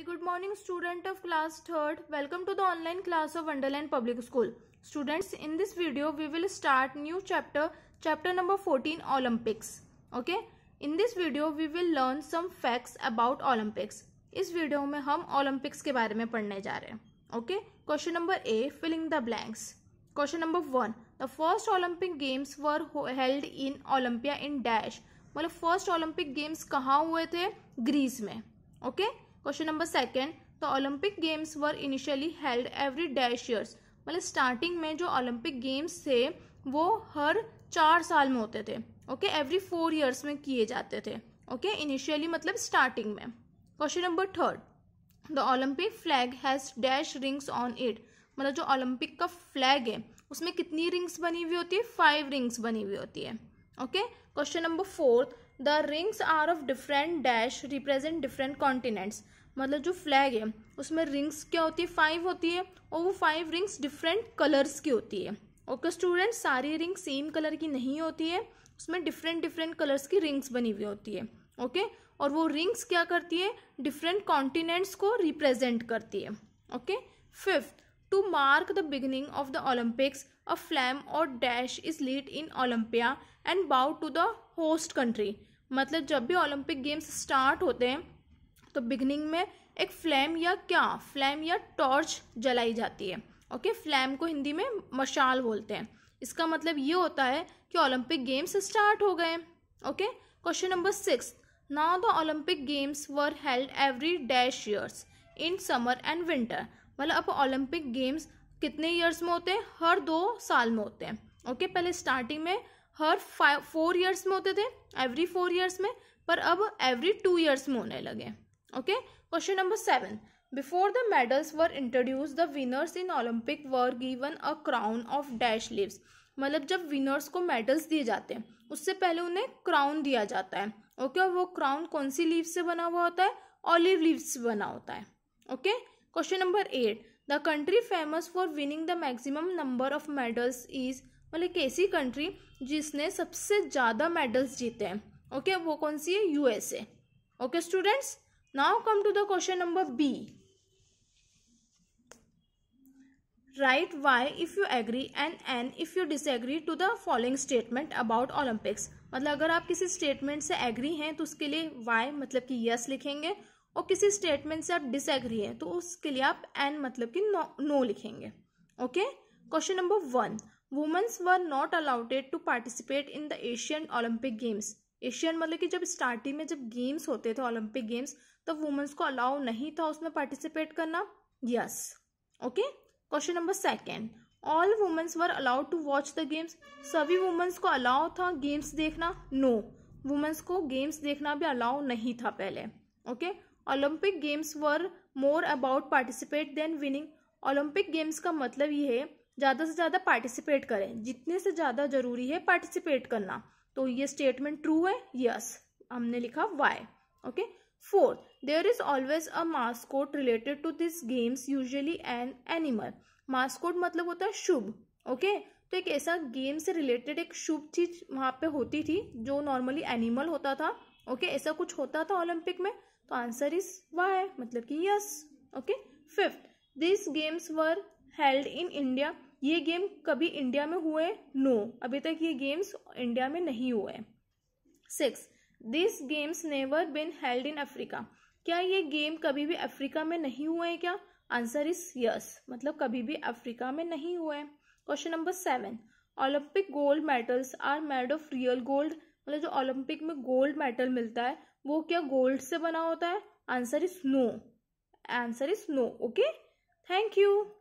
Very good morning student of class third welcome to the online class of Underland public school students in this video we will start new chapter chapter number 14 Olympics okay in this video we will learn some facts about Olympics इस वीडियो में हम Olympics के बारे में पढ़ने जा रहे हैं okay question number A filling the blanks question number one the first Olympic games were held in Olympia in dash मतलब फर्स्ट ओलंपिक गेम्स कहाँ हुए थे ग्रीस में okay question number second the Olympic games were initially held every dash years मतलब starting में जो Olympic games थे वो हर चार साल में होते थे ओके एवरी फोर ईयर्स में किए जाते थे ओके okay? इनिशियली मतलब स्टार्टिंग में question number third the Olympic flag has dash rings on it मतलब जो ओलंपिक का फ्लैग है उसमें कितनी रिंग्स बनी हुई होती है फाइव रिंग्स बनी हुई होती है okay question number fourth the rings are of different dash represent different continents मतलब जो फ्लैग है उसमें रिंग्स क्या होती है फाइव होती है और वो फाइव रिंग्स डिफरेंट कलर्स की होती है ओके स्टूडेंट सारी रिंग सेम कलर की नहीं होती है उसमें डिफरेंट डिफरेंट कलर्स की रिंग्स बनी हुई होती है ओके okay? और वो रिंग्स क्या करती है डिफरेंट कॉन्टिनेंट्स को रिप्रेजेंट करती है okay fifth to mark the beginning of the Olympics a flame और dash is lead in Olympia and bow to the host country मतलब जब भी ओलंपिक गेम्स स्टार्ट होते हैं तो बिगनिंग में एक फ्लैम या क्या फ्लैम या टॉर्च जलाई जाती है ओके फ्लैम को हिंदी में मशाल बोलते हैं इसका मतलब ये होता है कि ओलंपिक गेम्स स्टार्ट हो गए okay question number six now the Olympic games were held every dash years in summer and winter मतलब अब ओलंपिक गेम्स कितने ईयर्स में होते हैं हर दो साल में होते हैं ओके okay? पहले स्टार्टिंग में हर फाइव फोर ईयर्स में होते थे एवरी फोर ईयर्स में पर अब एवरी टू ईयर्स में होने लगे okay question number seven before the medals were introduce the winners in Olympic were given a crown of dash lives मतलब जब विनर्स को मेडल्स दिए जाते हैं उससे पहले उन्हें क्राउन दिया जाता है ओके okay? और वो क्राउन कौन सी लीव से बना हुआ होता है ऑलिव लीव से बना होता है okay question number eight the country famous for winning the maximum number of medals is मतलब एक ऐसी कंट्री जिसने सबसे ज़्यादा मेडल्स जीते हैं ओके okay, वो कौन सी है USA okay students now come to the question number B right Y if you agree and N if you disagree to the following statement about Olympics मतलब अगर आप किसी स्टेटमेंट से एग्री हैं तो उसके लिए वाई मतलब कि यस yes लिखेंगे और किसी स्टेटमेंट से आप डिसएग्री हैं तो उसके लिए आप एन मतलब कि नो नो लिखेंगे okay question number one womens were not allowded to participate in the Asian Olympic games Asian मतलब कि जब स्टार्टिंग में जब गेम्स होते थे ओलंपिक गेम्स तब तो वुमेंस को अलाउ नहीं था उसमें पार्टिसिपेट करना yes okay question number second all womens were allowed to watch the games सभी वुमेंस को अलाउ था गेम्स देखना नो no. वुमेंस को गेम्स देखना भी अलाउ नहीं था पहले okay Olympic games were more about participate than winning Olympic games का मतलब ये है ज़्यादा से ज़्यादा पार्टिसिपेट करें जितने से ज़्यादा जरूरी है पार्टिसिपेट करना तो ये स्टेटमेंट ट्रू है यस हमने लिखा Y okay fourth there is always a mascot related to this games usually an animal mascot मतलब होता है शुभ ओके okay? तो एक ऐसा गेम से रिलेटेड एक शुभ चीज वहाँ पे होती थी जो नॉर्मली एनिमल होता था ओके okay? ऐसा कुछ होता था ओलंपिक में तो आंसर इज वाई मतलब कि yes okay fifth this games were held in India ये गेम कभी इंडिया में हुए नो no. अभी तक ये गेम्स इंडिया में नहीं हुए six this games never been held in Africa क्या ये गेम कभी भी अफ्रीका में नहीं हुए क्या आंसर इज यस मतलब कभी भी अफ्रीका में नहीं हुए question number seven Olympic gold medals are made of real gold मतलब जो ओलंपिक में गोल्ड मेडल मिलता है वो क्या गोल्ड से बना होता है answer is no answer is no okay thank you